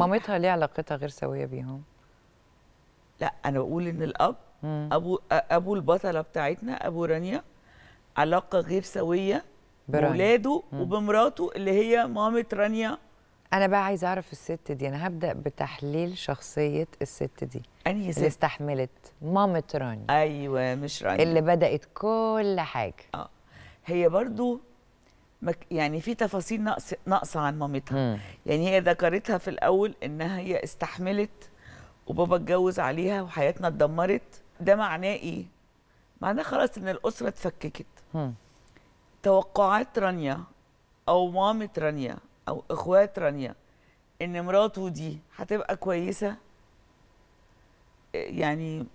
مامتها ليه علاقتها غير سويه بيهم؟ لا انا بقول ان الاب ابو ابو البطله بتاعتنا ابو رانيا علاقه غير سويه باولاده وبمراته اللي هي مامه رانيا انا بقى عايزه اعرف الست دي انا هبدا بتحليل شخصيه الست دي انهي ست اللي استحملت مامه رانيا ايوه مش رانيا اللي بدات كل حاجه اه هي برضو يعني في تفاصيل نقص ناقصه عن مامتها يعني هي ذكرتها في الاول انها هي استحملت وبابا اتجوز عليها وحياتنا اتدمرت ده معناه ايه معناه خلاص ان الاسره اتفككت توقعات رانيا او مامة رانيا او اخوات رانيا ان مراته دي هتبقى كويسه يعني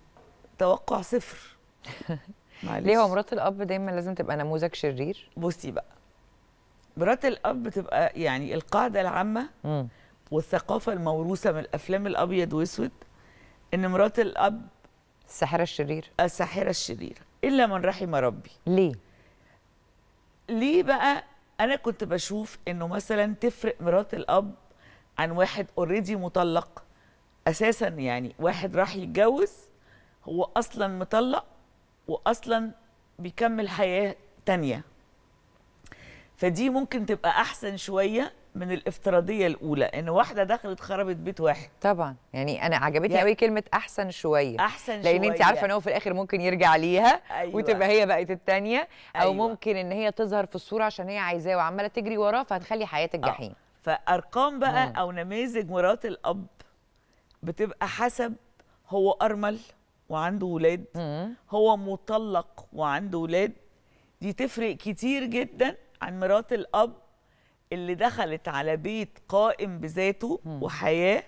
توقع صفر معلش ليه هو مرات الاب دايما لازم تبقى نموذج شرير بصي بقى مرات الاب بتبقى يعني القاعده العامه م. والثقافه الموروثه من الافلام الابيض واسود ان مرات الاب الساحره الشريره الساحره الشريره الا من رحم ربي ليه ليه بقى انا كنت بشوف انه مثلا تفرق مرات الاب عن واحد اوريدي مطلق اساسا يعني واحد راح يتجوز هو اصلا مطلق واصلا بيكمل حياه ثانيه فدي ممكن تبقى احسن شويه من الافتراضيه الاولى ان واحده دخلت خربت بيت واحد طبعا يعني انا عجبتني يعني قوي كلمه احسن شويه احسن لأن شويه لان انت عارفه ان هو في الاخر ممكن يرجع ليها أيوة. وتبقى هي بقت الثانيه أيوة. او ممكن ان هي تظهر في الصوره عشان هي عايزاه وعماله تجري وراه فهتخلي حياتك جحيم آه. فارقام بقى مم. او نماذج مرات الاب بتبقى حسب هو ارمل وعنده ولاد هو مطلق وعنده ولاد دي تفرق كتير جدا عن مرات الاب اللي دخلت على بيت قائم بذاته وحياه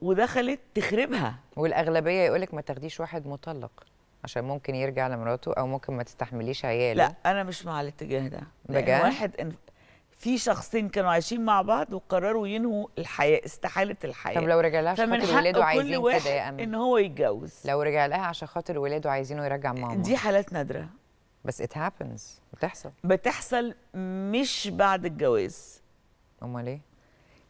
ودخلت تخربها والاغلبيه يقول لك ما تاخديش واحد مطلق عشان ممكن يرجع لمراته او ممكن ما تستحمليش عياله لا انا مش مع الاتجاه ده بجد واحد في شخصين كانوا عايشين مع بعض وقرروا ينهوا الحياه استحاله الحياه طب لو رجع لها عشان خاطر ولاده عايزين كده يا امل ان هو يتجوز لو رجع لها عشان خاطر ولاده عايزينه يرجع ماما دي حالات نادره بس ات هابنز بتحصل بتحصل مش بعد الجواز امال ايه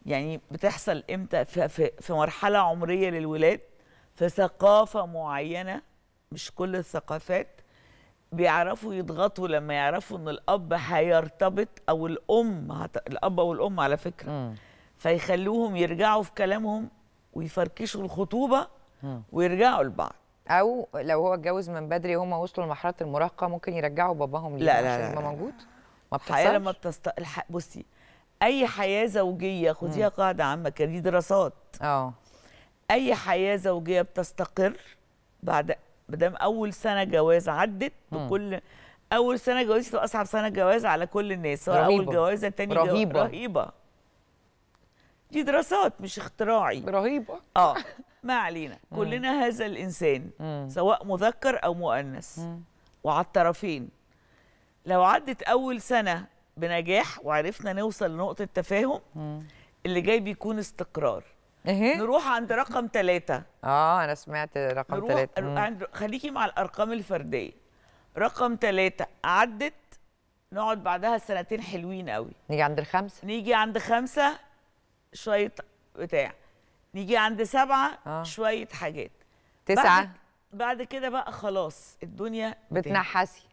يعني بتحصل امتى في, في, في مرحله عمريه للولاد في ثقافه معينه مش كل الثقافات بيعرفوا يضغطوا لما يعرفوا ان الاب هيرتبط او الام هت... الاب او الام على فكره م. فيخلوهم يرجعوا في كلامهم ويفركشوا الخطوبه م. ويرجعوا لبعض او لو هو اتجوز من بدري وهم وصلوا لمرحله المراهقه ممكن يرجعوا باباهم ليه لا لا لا موجود ما الحياه لما بتست الح... بصي اي حياه زوجيه خديها قاعده عامه كان دي دراسات اه اي حياه زوجيه بتستقر بعد ما دام اول سنه جواز عدت بكل اول سنه جواز تبقى اصعب سنه جواز على كل الناس سواء اول جوازه تاني رهيبه جو... رهيبه دي دراسات مش اختراعي رهيبه اه ما علينا كلنا هذا الإنسان سواء مذكر أو مؤنث وعلى الطرفين لو عدت أول سنة بنجاح وعرفنا نوصل لنقطة تفاهم اللي جاي بيكون استقرار إيه؟ نروح عند رقم ثلاثة اه انا سمعت رقم ثلاثة نروح عند خليكي مع الارقام الفردية رقم ثلاثة عدت نقعد بعدها سنتين حلوين قوي نيجي عند الخمسة نيجي عند خمسة شوية بتاع نيجي عند سبعه آه. شويه حاجات تسعه بعد, بعد كده بقى خلاص الدنيا بتنحسي